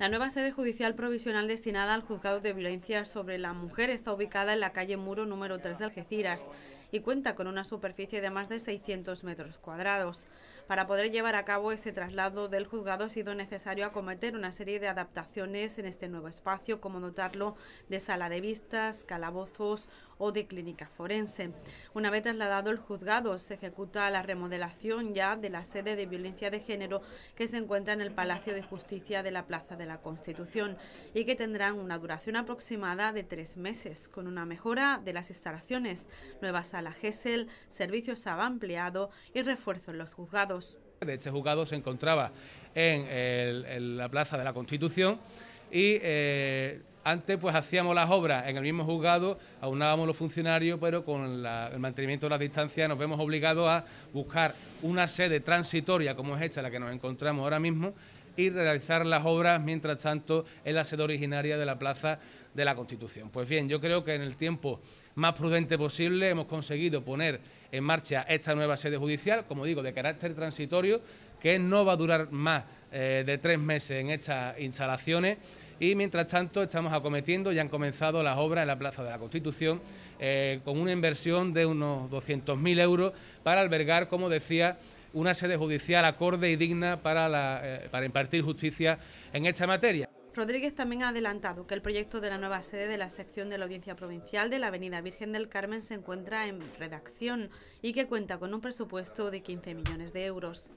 La nueva sede judicial provisional destinada al juzgado de violencia sobre la mujer está ubicada en la calle Muro número 3 de Algeciras y cuenta con una superficie de más de 600 metros cuadrados. Para poder llevar a cabo este traslado del juzgado ha sido necesario acometer una serie de adaptaciones en este nuevo espacio, como dotarlo de sala de vistas, calabozos o de clínica forense. Una vez trasladado el juzgado, se ejecuta la remodelación ya de la sede de violencia de género que se encuentra en el Palacio de Justicia de la Plaza de la Constitución y que tendrán una duración aproximada de tres meses, con una mejora de las instalaciones, nueva sala GESEL, servicios ampliados ampliado y refuerzo en los juzgados. Este juzgado se encontraba en, la Plaza de la Constitución y eh, antes pues hacíamos las obras en el mismo juzgado, aunábamos los funcionarios, pero con el mantenimiento de las distancias nos vemos obligados a buscar una sede transitoria como es esta, la que nos encontramos ahora mismo, y realizar las obras, mientras tanto, en la sede originaria de la Plaza de la Constitución. Pues bien, yo creo que en el tiempo más prudente posible hemos conseguido poner en marcha esta nueva sede judicial, como digo, de carácter transitorio, que no va a durar más eh, de tres meses en estas instalaciones y mientras tanto estamos acometiendo, ya han comenzado las obras en la Plaza de la Constitución eh, con una inversión de unos 200.000 euros para albergar, como decía, una sede judicial acorde y digna para, la, eh, para impartir justicia en esta materia. Rodríguez también ha adelantado que el proyecto de la nueva sede de la sección de la Audiencia Provincial de la Avenida Virgen del Carmen se encuentra en redacción y que cuenta con un presupuesto de 15 millones de euros.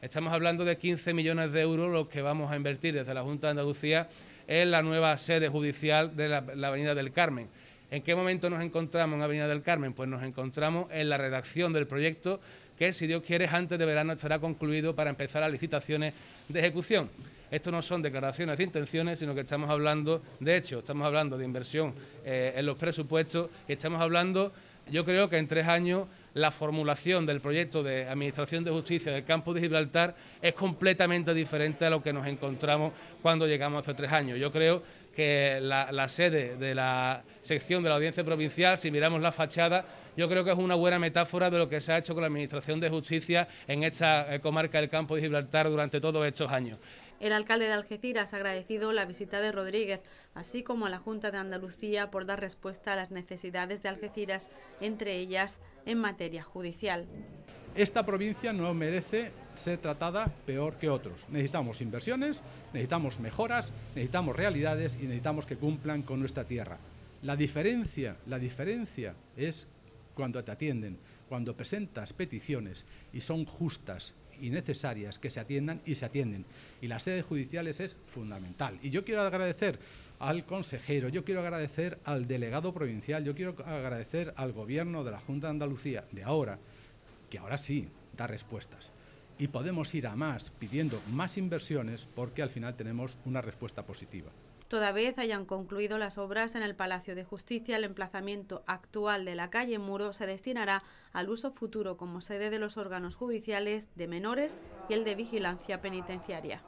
Estamos hablando de 15 millones de euros los que vamos a invertir desde la Junta de Andalucía en la nueva sede judicial de la, la Avenida del Carmen. ¿En qué momento nos encontramos en Avenida del Carmen? Pues nos encontramos en la redacción del proyecto que si Dios quiere antes de verano estará concluido para empezar las licitaciones de ejecución. Esto no son declaraciones de intenciones, sino que estamos hablando de hecho, estamos hablando de inversión eh, en los presupuestos y estamos hablando, yo creo que en tres años la formulación del proyecto de Administración de Justicia del campo de Gibraltar es completamente diferente a lo que nos encontramos cuando llegamos hace tres años. Yo creo que la, sede de la sección de la audiencia provincial, si miramos la fachada, yo creo que es una buena metáfora de lo que se ha hecho con la Administración de Justicia en esta eh, comarca del campo de Gibraltar durante todos estos años. El alcalde de Algeciras ha agradecido la visita de Rodríguez, así como a la Junta de Andalucía por dar respuesta a las necesidades de Algeciras, entre ellas en materia judicial esta provincia no merece ser tratada peor que otros. Necesitamos inversiones, necesitamos mejoras, necesitamos realidades y necesitamos que cumplan con nuestra tierra. La diferencia, la diferencia es cuando te atienden, cuando presentas peticiones y son justas y necesarias que se atiendan y se atienden. Y las sedes judiciales es fundamental. Y yo quiero agradecer al consejero, yo quiero agradecer al delegado provincial, yo quiero agradecer al gobierno de la Junta de Andalucía de ahora, y ahora sí da respuestas. Y podemos ir a más pidiendo más inversiones porque al final tenemos una respuesta positiva. Toda vez hayan concluido las obras en el Palacio de Justicia, el emplazamiento actual de la calle Muro se destinará al uso futuro como sede de los órganos judiciales de menores y el de vigilancia penitenciaria.